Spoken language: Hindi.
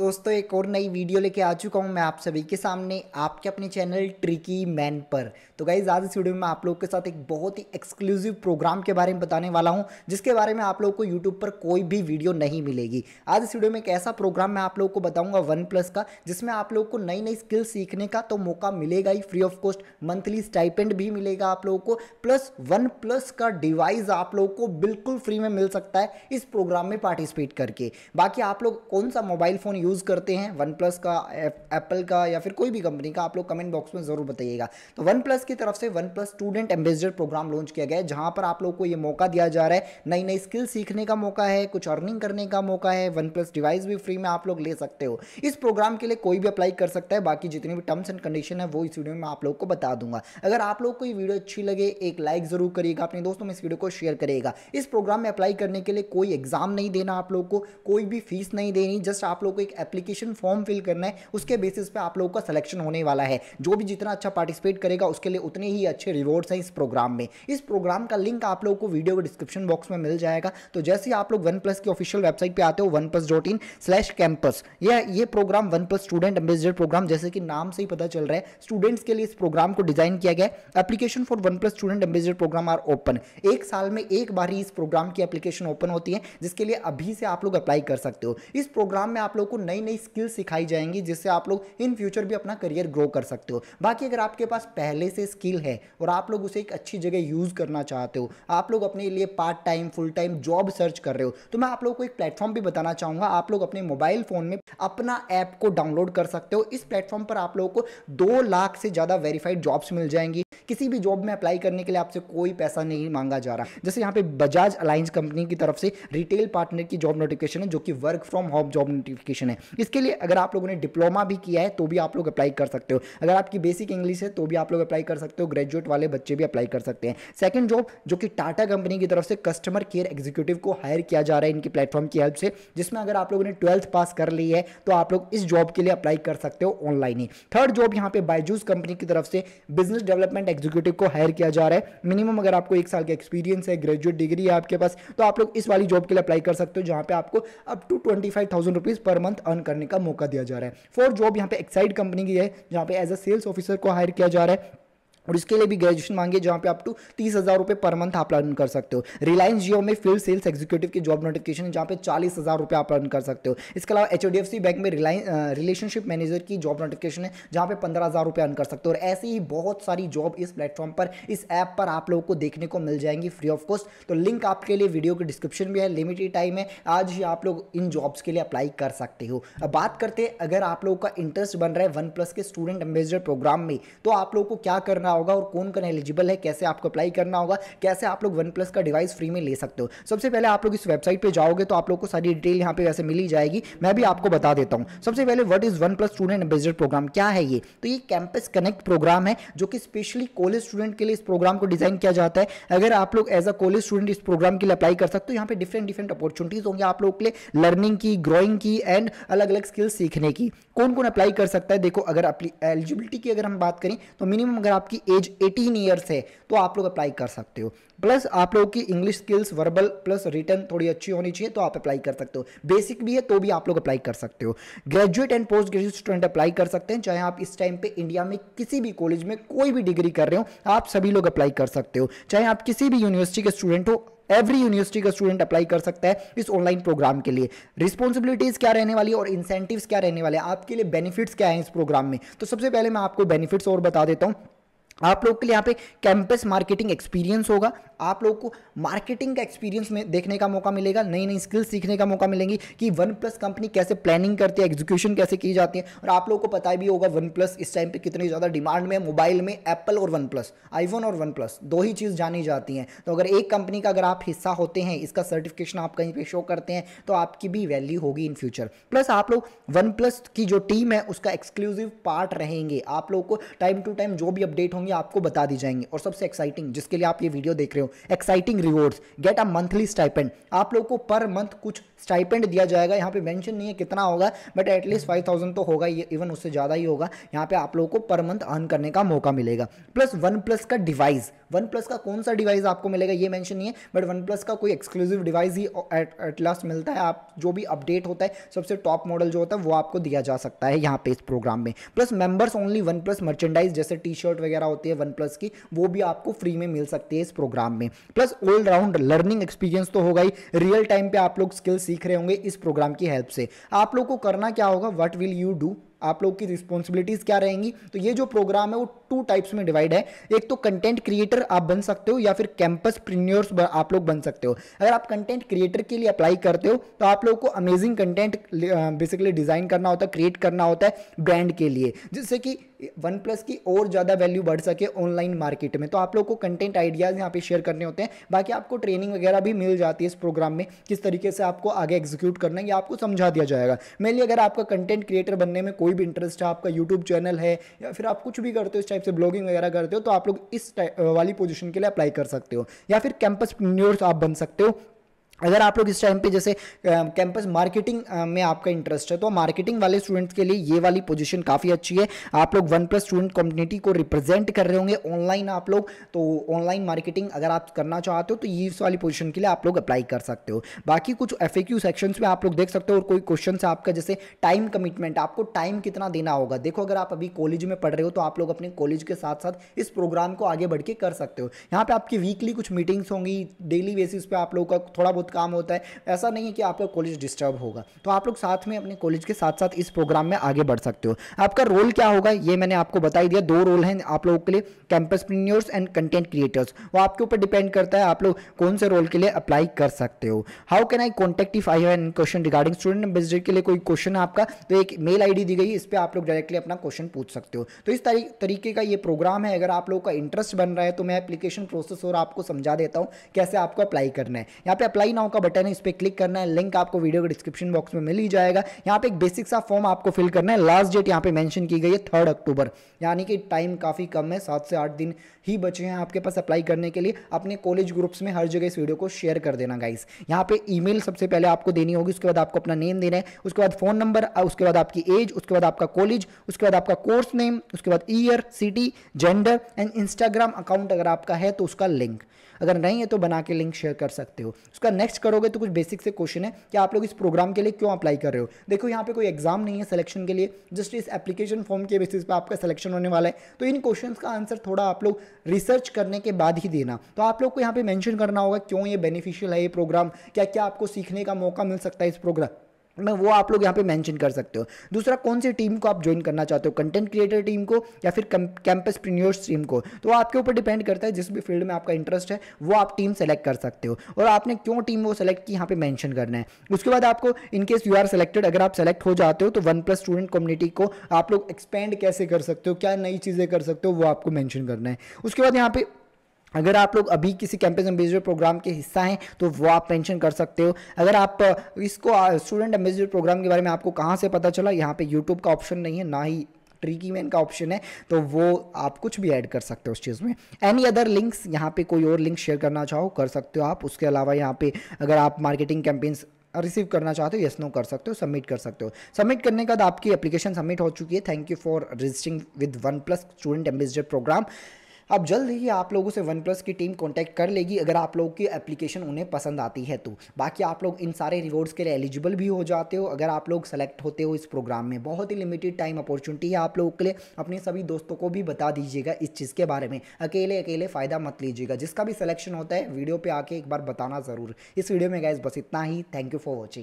दोस्तों एक और नई वीडियो लेके आ चुका हूँ मैं आप सभी के सामने आपके अपने चैनल ट्रिकी मैन पर तो गाइज आज इस वीडियो में आप लोगों के साथ एक बहुत ही एक्सक्लूसिव प्रोग्राम के बारे में बताने वाला हूँ जिसके बारे में आप लोगों को यूट्यूब पर कोई भी वीडियो नहीं मिलेगी आज इस वीडियो में एक ऐसा प्रोग्राम मैं आप लोग को बताऊँगा वन प्लस का जिसमें आप लोग को नई नई स्किल सीखने का तो मौका मिलेगा ही free of cost monthly stipend भी मिलेगा आप लोगों को प्लस वन प्लस का डिवाइस आप लोग को बिल्कुल फ्री में मिल सकता है इस प्रोग्राम में पार्टिसिपेट करके बाकी आप लोग कौन सा मोबाइल फ़ोन यूज़ यूज़ करते हैं वन प्लस का एप्पल का या फिर कोई भी कंपनी का आप लोग कमेंट बॉक्स में ज़रूर बताइएगा तो वन प्लस की तरफ से one OnePlus student ambassador program launch किया गया है जहाँ पर आप लोग को ये मौका दिया जा रहा है नई नई स्किल सीखने का मौका है कुछ अर्निंग करने का मौका है वन प्लस डिवाइस भी फ्री में आप लोग ले सकते हो इस प्रोग्राम के लिए कोई भी अप्लाई कर सकता है बाकी जितनी भी टर्म्स एंड कंडीशन है वो इस वीडियो में आप लोग को बता दूंगा अगर आप लोग को ये वीडियो अच्छी लगे एक लाइक ज़रूर करिएगा अपने दोस्तों में इस वीडियो को शेयर करिएगा इस प्रोग्राम में अप्लाई करने के लिए कोई एग्जाम नहीं देना आप लोग को कोई भी फीस नहीं देनी जस्ट आप लोग को एक एप्लीकेशन फॉर्म फिल करना है उसके बेसिस पे आप लोगों का सिलेक्शन होने वाला है जो भी जितना अच्छा पार्टिसिपेट करेगा उसके लिए उतने ही अच्छे रिवॉर्ड्स हैं इस प्रोग्राम में इस प्रोग्राम का लिंक आप लोगों को वीडियो के डिस्क्रिप्शन बॉक्स में मिल जाएगा तो जैसे ही आप लोग वन प्लस की ऑफिशियल वेबसाइट पर आते हो OnePlus dot in slash campus यह ये program OnePlus student ambassador program जैसे कि नाम से ही पता चल रहा है स्टूडेंट्स के लिए इस प्रोग्राम को डिजाइन किया गया application for OnePlus student ambassador program are open एक साल में एक बार ही इस प्रोग्राम की एप्लीकेशन ओपन होती है जिसके लिए अभी से आप लोग अप्लाई कर सकते हो इस प्रोग्राम में आप लोग को नई नई स्किल सिखाई जाएंगी जिससे आप लोग इन फ्यूचर भी अपना करियर ग्रो कर सकते हो बाकी अगर आपके पास पहले से स्किल है और आप लोग उसे एक अच्छी जगह यूज़ करना चाहते हो आप लोग अपने लिए part time full time job search कर रहे हो तो मैं आप लोग को एक प्लेटफॉर्म भी बताना चाहूंगा आप लोग अपने मोबाइल फ़ोन में अपना ऐप को डाउनलोड कर सकते हो इस प्लेटफॉर्म पर आप लोगों को दो लाख से ज़्यादा वेरीफाइड जॉब्स मिल जाएंगी किसी भी जॉब में अप्लाई करने के लिए आपसे कोई पैसा नहीं मांगा जा रहा जैसे यहाँ पे बजाज अलायंस कंपनी की तरफ से रिटेल पार्टनर की जॉब नोटिफिकेशन है जो कि work from home job notification है इसके लिए अगर आप लोगों ने डिप्लोमा भी किया है तो भी आप लोग अप्लाई कर सकते हो अगर आपकी बेसिक इंग्लिश है तो भी आप लोग अप्लाई कर सकते हो ग्रेजुएट वाले बच्चे भी अप्लाई कर सकते हैं सेकंड जॉब जो कि टाटा कंपनी की तरफ से कस्टमर केयर एग्जीक्यूटिव को हायर किया जा रहा है इनकी प्लेटफॉर्म की हेल्प से जिसमें अगर आप लोगों ने ट्वेल्थ पास कर ली है तो आप लोग इस जॉब के लिए अप्लाई कर सकते हो ऑनलाइन ही थर्ड जॉब यहाँ पे बायजूस कंपनी की तरफ से बिजनेस डेवलपमेंट एग्जीक्यूटिव को हायर किया जा रहा है मिनिमम अगर आपको एक साल का एक्सपीरियंस है ग्रेजुएट डिग्री है आपके पास तो आप लोग इस वाली जॉब के लिए अप्लाई कर सकते हो जहां पे आपको up to twenty five thousand rupees per month earn करने का मौका दिया जा रहा है फोर जॉब यहाँ पे एक्साइड कंपनी की है जहाँ पे एज अ सेल्स ऑफिसर को हायर किया जा रहा है और इसके लिए भी ग्रेजुएशन मांगे जहाँ पे आप टू तीस हज़ार रुपये पर मंथ आप अर्न कर सकते हो रिलायंस जियो में फील्ड सेल्स एग्जीक्यूटिव की जॉब नोटिफिकेशन जहाँ पे चालीस हज़ार रुपये आप अर्न कर सकते हो इसके अलावा एच बैंक में रिलायंस रिलेशनशिप मैनेजर की जॉब नोटिफिकेशन है जहाँ पे पंद्रह हज़ार रुपये अर्न कर सकते हो और ऐसी ही बहुत सारी जॉब इस प्लेटफॉर्म पर इस ऐप पर आप लोगों को देखने को मिल जाएंगी फ्री ऑफ कॉस्ट तो लिंक आपके लिए वीडियो के डिस्क्रिप्शन में है लिमिटेड टाइम है आज ही आप लोग इन जॉब्स के लिए अप्लाई कर सकते हो अब बात करते हैं अगर आप लोगों का इंटरेस्ट बन रहा है वन प्लस के स्टूडेंट एम्बेसडर प्रोग्राम में तो आप लोगों को क्या करना होगा और कौन कौन एलिजिबल है कैसे आपको अप्लाई करना होगा कैसे आप लोग वन प्लस का डिवाइस फ्री में ले सकते हो सबसे पहले आप लोग इस वेबसाइट पर जाओगे तो आप लोग को सारी डिटेल यहाँ पे वैसे मिली जाएगी मैं भी आपको बता देता हूँ सबसे पहले what is OnePlus student ambassador program क्या है ये तो ये कैंपस कनेक्ट प्रोग्राम है जो कि स्पेशली कॉलेज स्टूडेंट के लिए इस प्रोग्राम को डिज़ाइन किया जाता है अगर आप लोग एज अ कॉलेज स्टूडेंट इस प्रोग्राम के लिए अप्लाई कर सकते हो यहाँ पे डिफरेंट डिफरेंट अपॉर्चुनिटीज होंगे आप लोग के लिए लर्निंग की ग्रोइंग की एंड अलग अलग स्किल्स सीखने की कौन कौन अप्लाई कर सकता है देखो अगर एलिजिबिलिटी की अगर हम बात करें तो मिनिमम अगर आपकी एज 18 ईयर्स है तो आप लोग अप्लाई कर सकते हो प्लस आप लोगों की English skills verbal plus written थोड़ी अच्छी होनी चाहिए तो आप अप्लाई कर सकते हो बेसिक भी है तो भी आप लोग अप्लाई कर सकते हो graduate and post graduate student apply कर सकते हैं चाहे आप इस टाइम पे इंडिया में किसी भी कॉलेज में कोई भी डिग्री कर रहे हो आप सभी लोग अप्लाई कर सकते हो चाहे आप किसी भी यूनिवर्सिटी के स्टूडेंट हो एवरी यूनिवर्सिटी का स्टूडेंट अप्लाई कर सकता है इस ऑनलाइन प्रोग्राम के लिए रिस्पॉन्सिबिलिटीज क्या रहने वाली है और इंसेंटिव क्या रहने वाले हैं आपके लिए बेनिफिट्स क्या हैं इस प्रोग्राम में तो सबसे पहले मैं आपको बेनिफिट्स और बता देता हूँ आप लोग के लिए यहाँ पे कैंपस मार्केटिंग एक्सपीरियंस होगा आप लोग को मार्केटिंग का एक्सपीरियंस में देखने का मौका मिलेगा नई नई स्किल्स सीखने का मौका मिलेंगी कि वन प्लस कंपनी कैसे प्लानिंग करती है एग्जीक्यूशन कैसे की जाती है और आप लोग को पता भी होगा वन प्लस इस टाइम पे कितनी ज़्यादा डिमांड में मोबाइल में एप्पल और वन प्लस आईफोन और वन प्लस दो ही चीज़ जानी जाती हैं तो अगर एक कंपनी का अगर आप हिस्सा होते हैं इसका सर्टिफिकेशन आप कहीं पर शो करते हैं तो आपकी भी वैल्यू होगी इन फ्यूचर प्लस आप लोग वन प्लस की जो टीम है उसका एक्सक्लूसिव पार्ट रहेंगे आप लोग को टाइम टू टाइम जो भी अपडेट होंगे ये आपको बता दी जाएंगे और सबसे एक्साइटिंग जिसके लिए आप ये वीडियो देख रहे हो exciting rewards get a monthly stipend आप लोग को पर मंथ कुछ स्टाइपेंड दिया जाएगा यहाँ पे मेंशन नहीं है कितना होगा बट एटलीस्ट फाइव थाउजेंड तो होगा ये इवन उससे ज़्यादा ही होगा यहाँ पे आप लोगों को पर मंथ अर्न करने का मौका मिलेगा प्लस वन प्लस का डिवाइस वन प्लस का कौन सा डिवाइस आपको मिलेगा ये मेंशन नहीं है बट वन प्लस का कोई एक्सक्लूसिव डिवाइस ही एट लास्ट मिलता है आप जो भी अपडेट होता है सबसे टॉप मॉडल जो होता है वो आपको दिया जा सकता है यहाँ पे इस प्रोग्राम में plus members only OnePlus merchandise जैसे टी शर्ट वगैरह होती है वन प्लस की वो भी आपको फ्री में मिल सकती है इस प्रोग्राम में प्लस ऑलराउंड लर्निंग एक्सपीरियंस तो होगा ही रियल टाइम पे आप लोग स्किल सीख रहे होंगे इस प्रोग्राम की हेल्प से आप लोग को करना क्या होगा वट विल यू डू आप लोग की रिस्पॉन्सिबिलिटीज़ क्या रहेंगी तो ये जो प्रोग्राम है वो टू टाइप्स में डिवाइड है एक तो कंटेंट क्रिएटर आप बन सकते हो या फिर कैंपस प्रिन्योर्स आप लोग बन सकते हो अगर आप कंटेंट क्रिएटर के लिए अप्लाई करते हो तो आप लोग को अमेजिंग कंटेंट बेसिकली डिजाइन करना होता है क्रिएट करना होता है ब्रांड के लिए जिससे कि वन प्लस की और ज़्यादा वैल्यू बढ़ सके ऑनलाइन मार्केट में तो आप लोग को कंटेंट आइडियाज़ यहाँ पे शेयर करने होते हैं बाकी आपको ट्रेनिंग वगैरह भी मिल जाती है इस प्रोग्राम में किस तरीके से आपको आगे एग्जीक्यूट करना है ये आपको समझा दिया जाएगा मेनली अगर आपका कंटेंट क्रिएटर बनने में कोई भी इंटरेस्ट है आपका यूट्यूब चैनल है या फिर आप कुछ भी करते हो इस टाइप से ब्लॉगिंग वगैरह करते हो तो आप लोग इस वाली पोजिशन के लिए अप्लाई कर सकते हो या फिर कैंपस आप बन सकते हो अगर आप लोग इस टाइम पे जैसे कैंपस मार्केटिंग में आपका इंटरेस्ट है तो मार्केटिंग वाले स्टूडेंट्स के लिए ये वाली पोजीशन काफ़ी अच्छी है आप लोग वन प्लस स्टूडेंट कम्युनिटी को रिप्रेजेंट कर रहे होंगे ऑनलाइन आप लोग तो ऑनलाइन मार्केटिंग अगर आप करना चाहते हो तो ये इस वाली पोजीशन के लिए आप लोग अप्लाई कर सकते हो बाकी कुछ एफ सेक्शंस में आप लोग देख सकते हो और कोई क्वेश्चन है आपका जैसे टाइम कमिटमेंट आपको टाइम कितना देना होगा देखो अगर आप अभी कॉलेज में पढ़ रहे हो तो आप लोग अपने कॉलेज के साथ साथ इस प्रोग्राम को आगे बढ़ के कर सकते हो यहाँ पर आपकी वीकली कुछ मीटिंग्स होंगी डेली बेसिस पर आप लोगों का थोड़ा बहुत काम होता है ऐसा नहीं है कि आपका कॉलेज डिस्टर्ब होगा तो आप लोग साथ में अपने कॉलेज के साथ साथ इस प्रोग्राम में आगे बढ़ सकते हो आपका रोल क्या होगा ये मैंने आपको बता ही दिया दो रोल हैं आप लोगों के लिए campus preneurs and content creators वो आपके ऊपर डिपेंड करता है आप लोग कौन से रोल के लिए अप्लाई कर सकते हो how can I contact if I an question regarding student business के लिए कोई क्वेश्चन है आपका तो एक मेल आई दी गई इस पर आप लोग डायरेक्टली अपना क्वेश्चन पूछ सकते हो तो इस तरीके का ये प्रोग्राम है अगर आप लोगों का इंटरेस्ट बन रहा है तो मैं एप्लीकेशन प्रोसेस और आपको समझा देता हूँ कैसे आपको अप्लाई करना है यहाँ पे अप्लाई नाउ का बटन है इस पर क्लिक करना है लिंक आपको वीडियो के डिस्क्रिप्शन बॉक्स में मिल ही जाएगा यहाँ पे एक बेसिक सा फॉर्म आपको फिल करना है लास्ट डेट यहाँ पे मैंशन की गई है थर्ड अक्टूबर यानी कि टाइम काफ़ी कम है सात से आठ दिन ही बचे हैं आपके पास अप्लाई करने के लिए अपने कॉलेज ग्रुप्स में हर जगह इस वीडियो को शेयर कर देना गाइस यहाँ पे ईमेल सबसे पहले आपको देनी होगी उसके बाद आपको अपना नेम देना है उसके बाद फ़ोन नंबर उसके बाद आपकी एज उसके बाद आपका कॉलेज उसके बाद आपका कोर्स नेम उसके बाद year city gender and Instagram account अगर आपका है तो उसका लिंक अगर नहीं है तो बना के लिंक शेयर कर सकते हो उसका नेक्स्ट नेक्स्ट करोगे तो कुछ बेसिक से क्वेश्चन है कि आप लोग इस प्रोग्राम के लिए क्यों अप्लाई कर रहे हो देखो यहाँ पे कोई एग्जाम नहीं है सिलेक्शन के लिए जस्ट इस एप्लीकेशन फॉर्म के बेसिस पे आपका सिलेक्शन होने वाला है तो इन क्वेश्चन का आंसर थोड़ा आप लोग रिसर्च करने के बाद ही देना तो आप लोग को यहाँ पे मैंशन करना होगा क्यों ये बेनिफिशियल है ये प्रोग्राम क्या क्या आपको सीखने का मौका मिल सकता है इस प्रोग्राम मैं वो आप लोग यहाँ पे मेंशन कर सकते हो दूसरा कौन सी टीम को आप ज्वाइन करना चाहते हो कंटेंट क्रिएटर टीम को या फिर कैंपस प्रीनियर्स टीम को तो आपके ऊपर डिपेंड करता है जिस भी फील्ड में आपका इंटरेस्ट है वो आप टीम सेलेक्ट कर सकते हो और आपने क्यों टीम वो सेलेक्ट की यहाँ पे मैंशन करना है उसके बाद आपको इनकेस यू आर सेलेक्टेड अगर आप सेलेक्ट हो जाते हो तो वन प्लस स्टूडेंट कम्युनिटी को आप लोग एक्सपेंड कैसे कर सकते हो क्या नई चीज़ें कर सकते हो वो आपको मैंशन करना है उसके बाद यहाँ पे अगर आप लोग अभी किसी कैंपस एम्बेसडर प्रोग्राम के हिस्सा हैं तो वो आप मेंशन कर सकते हो अगर आप इसको स्टूडेंट एम्बेसडर प्रोग्राम के बारे में आपको कहाँ से पता चला यहाँ पे यूट्यूब का ऑप्शन नहीं है ना ही ट्रिकी मैन का ऑप्शन है तो वो आप कुछ भी ऐड कर सकते हो उस चीज़ में एनी अदर लिंक्स यहाँ पर कोई और लिंक शेयर करना चाहो कर सकते हो आप उसके अलावा यहाँ पर अगर आप मार्केटिंग कैंपेन्स रिसीव करना चाहते हो यस नो कर सकते हो सबमिट कर सकते हो सबमिट करने के बाद आपकी एप्लीकेशन सबमिट हो चुकी है thank you for registering with OnePlus student ambassador program अब जल्द ही आप लोगों से वन प्लस की टीम कॉन्टैक्ट कर लेगी अगर आप लोगों की एप्लीकेशन उन्हें पसंद आती है तो बाकी आप लोग इन सारे रिवॉर्ड्स के लिए एलिजिबल भी हो जाते हो अगर आप लोग सेलेक्ट होते हो इस प्रोग्राम में बहुत ही लिमिटेड टाइम अपॉर्चुनिटी है आप लोगों के लिए अपने सभी दोस्तों को भी बता दीजिएगा इस चीज़ के बारे में अकेले अकेले फ़ायदा मत लीजिएगा जिसका भी सिलेक्शन होता है वीडियो पर आके एक बार बताना ज़रूर इस वीडियो में गैस बस इतना ही थैंक यू फॉर वॉचिंग